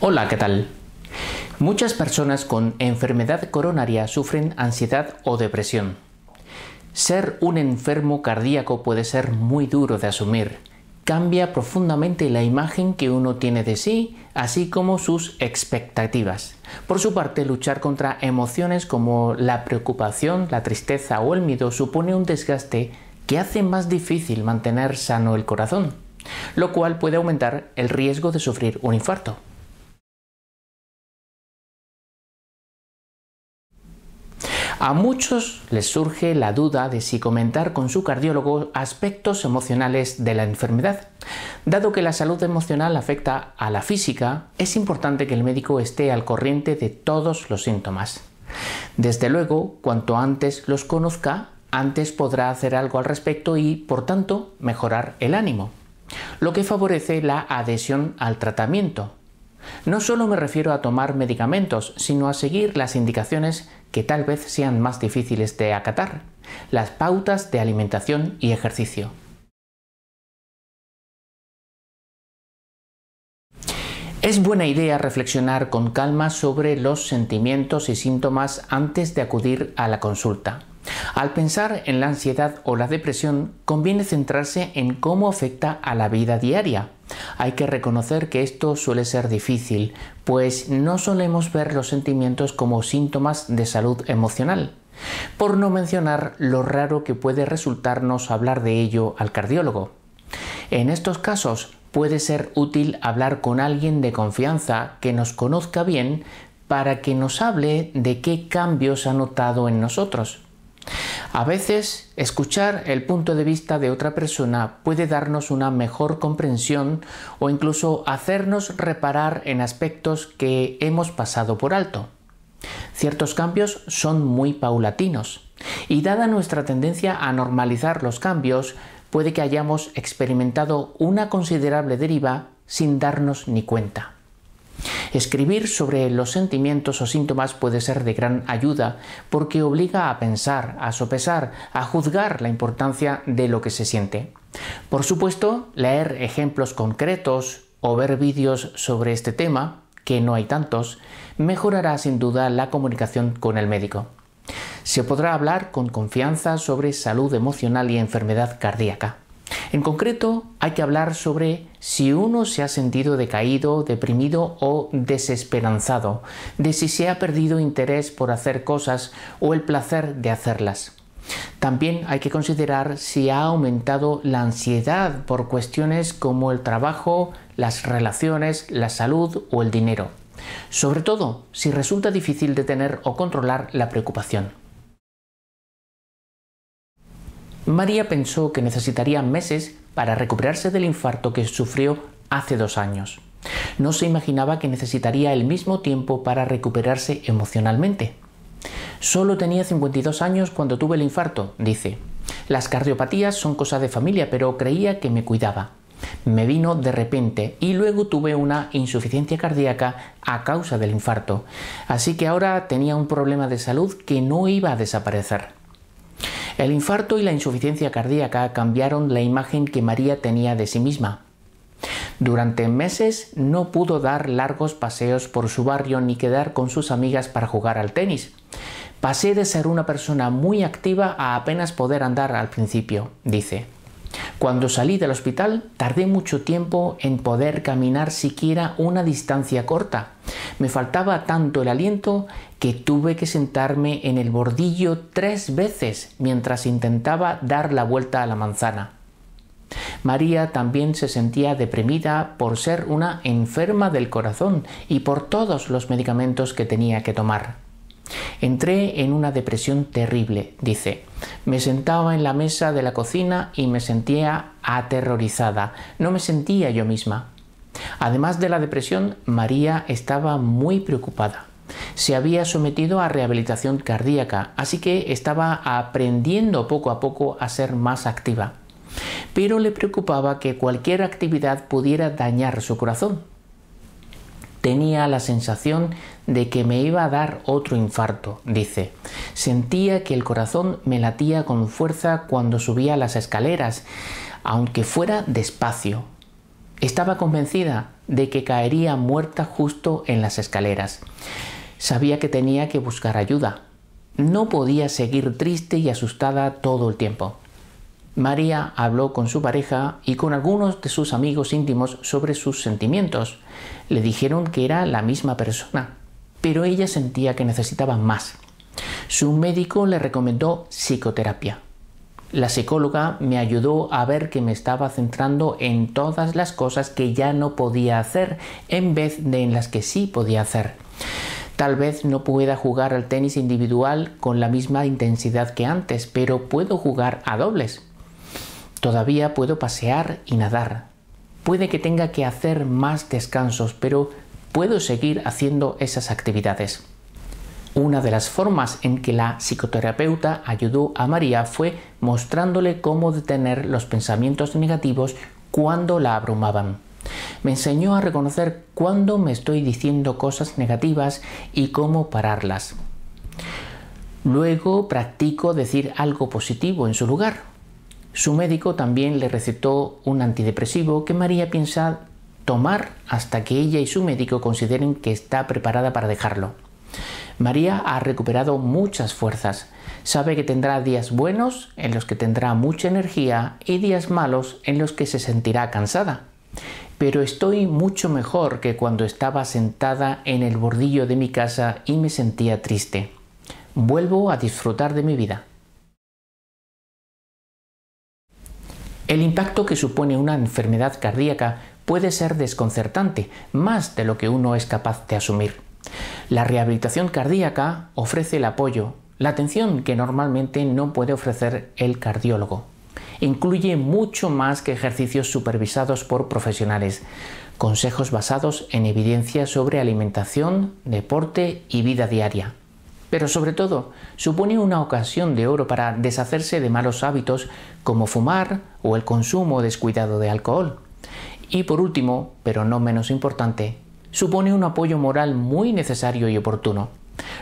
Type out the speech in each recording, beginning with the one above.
Hola, ¿qué tal? Muchas personas con enfermedad coronaria sufren ansiedad o depresión. Ser un enfermo cardíaco puede ser muy duro de asumir. Cambia profundamente la imagen que uno tiene de sí, así como sus expectativas. Por su parte, luchar contra emociones como la preocupación, la tristeza o el miedo supone un desgaste que hace más difícil mantener sano el corazón, lo cual puede aumentar el riesgo de sufrir un infarto. A muchos les surge la duda de si comentar con su cardiólogo aspectos emocionales de la enfermedad. Dado que la salud emocional afecta a la física, es importante que el médico esté al corriente de todos los síntomas. Desde luego, cuanto antes los conozca, antes podrá hacer algo al respecto y, por tanto, mejorar el ánimo, lo que favorece la adhesión al tratamiento. No solo me refiero a tomar medicamentos, sino a seguir las indicaciones que tal vez sean más difíciles de acatar, las pautas de alimentación y ejercicio. Es buena idea reflexionar con calma sobre los sentimientos y síntomas antes de acudir a la consulta. Al pensar en la ansiedad o la depresión, conviene centrarse en cómo afecta a la vida diaria, hay que reconocer que esto suele ser difícil, pues no solemos ver los sentimientos como síntomas de salud emocional, por no mencionar lo raro que puede resultarnos hablar de ello al cardiólogo. En estos casos puede ser útil hablar con alguien de confianza que nos conozca bien para que nos hable de qué cambios ha notado en nosotros. A veces, escuchar el punto de vista de otra persona puede darnos una mejor comprensión o incluso hacernos reparar en aspectos que hemos pasado por alto. Ciertos cambios son muy paulatinos y dada nuestra tendencia a normalizar los cambios, puede que hayamos experimentado una considerable deriva sin darnos ni cuenta. Escribir sobre los sentimientos o síntomas puede ser de gran ayuda porque obliga a pensar, a sopesar, a juzgar la importancia de lo que se siente. Por supuesto, leer ejemplos concretos o ver vídeos sobre este tema, que no hay tantos, mejorará sin duda la comunicación con el médico. Se podrá hablar con confianza sobre salud emocional y enfermedad cardíaca. En concreto, hay que hablar sobre si uno se ha sentido decaído, deprimido o desesperanzado, de si se ha perdido interés por hacer cosas o el placer de hacerlas. También hay que considerar si ha aumentado la ansiedad por cuestiones como el trabajo, las relaciones, la salud o el dinero. Sobre todo si resulta difícil detener o controlar la preocupación. María pensó que necesitaría meses para recuperarse del infarto que sufrió hace dos años. No se imaginaba que necesitaría el mismo tiempo para recuperarse emocionalmente. Solo tenía 52 años cuando tuve el infarto, dice. Las cardiopatías son cosa de familia, pero creía que me cuidaba. Me vino de repente y luego tuve una insuficiencia cardíaca a causa del infarto. Así que ahora tenía un problema de salud que no iba a desaparecer. El infarto y la insuficiencia cardíaca cambiaron la imagen que María tenía de sí misma. Durante meses no pudo dar largos paseos por su barrio ni quedar con sus amigas para jugar al tenis. Pasé de ser una persona muy activa a apenas poder andar al principio, dice. Cuando salí del hospital tardé mucho tiempo en poder caminar siquiera una distancia corta. Me faltaba tanto el aliento que tuve que sentarme en el bordillo tres veces mientras intentaba dar la vuelta a la manzana. María también se sentía deprimida por ser una enferma del corazón y por todos los medicamentos que tenía que tomar. Entré en una depresión terrible, dice. Me sentaba en la mesa de la cocina y me sentía aterrorizada. No me sentía yo misma. Además de la depresión, María estaba muy preocupada. Se había sometido a rehabilitación cardíaca, así que estaba aprendiendo poco a poco a ser más activa. Pero le preocupaba que cualquier actividad pudiera dañar su corazón. Tenía la sensación de que me iba a dar otro infarto, dice. Sentía que el corazón me latía con fuerza cuando subía las escaleras, aunque fuera despacio, estaba convencida de que caería muerta justo en las escaleras. Sabía que tenía que buscar ayuda. No podía seguir triste y asustada todo el tiempo. María habló con su pareja y con algunos de sus amigos íntimos sobre sus sentimientos. Le dijeron que era la misma persona, pero ella sentía que necesitaba más. Su médico le recomendó psicoterapia. La psicóloga me ayudó a ver que me estaba centrando en todas las cosas que ya no podía hacer en vez de en las que sí podía hacer. Tal vez no pueda jugar al tenis individual con la misma intensidad que antes, pero puedo jugar a dobles. Todavía puedo pasear y nadar. Puede que tenga que hacer más descansos, pero puedo seguir haciendo esas actividades. Una de las formas en que la psicoterapeuta ayudó a María fue mostrándole cómo detener los pensamientos negativos cuando la abrumaban. Me enseñó a reconocer cuándo me estoy diciendo cosas negativas y cómo pararlas. Luego practico decir algo positivo en su lugar. Su médico también le recetó un antidepresivo que María piensa tomar hasta que ella y su médico consideren que está preparada para dejarlo. María ha recuperado muchas fuerzas. Sabe que tendrá días buenos en los que tendrá mucha energía y días malos en los que se sentirá cansada. Pero estoy mucho mejor que cuando estaba sentada en el bordillo de mi casa y me sentía triste. Vuelvo a disfrutar de mi vida. El impacto que supone una enfermedad cardíaca puede ser desconcertante, más de lo que uno es capaz de asumir. La rehabilitación cardíaca ofrece el apoyo, la atención que normalmente no puede ofrecer el cardiólogo. Incluye mucho más que ejercicios supervisados por profesionales, consejos basados en evidencia sobre alimentación, deporte y vida diaria. Pero sobre todo, supone una ocasión de oro para deshacerse de malos hábitos como fumar o el consumo descuidado de alcohol. Y por último, pero no menos importante, supone un apoyo moral muy necesario y oportuno,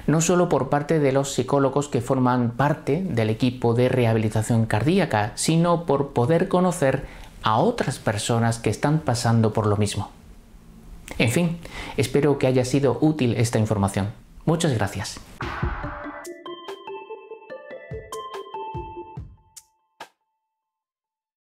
no solo por parte de los psicólogos que forman parte del equipo de rehabilitación cardíaca, sino por poder conocer a otras personas que están pasando por lo mismo. En fin, espero que haya sido útil esta información. Muchas gracias.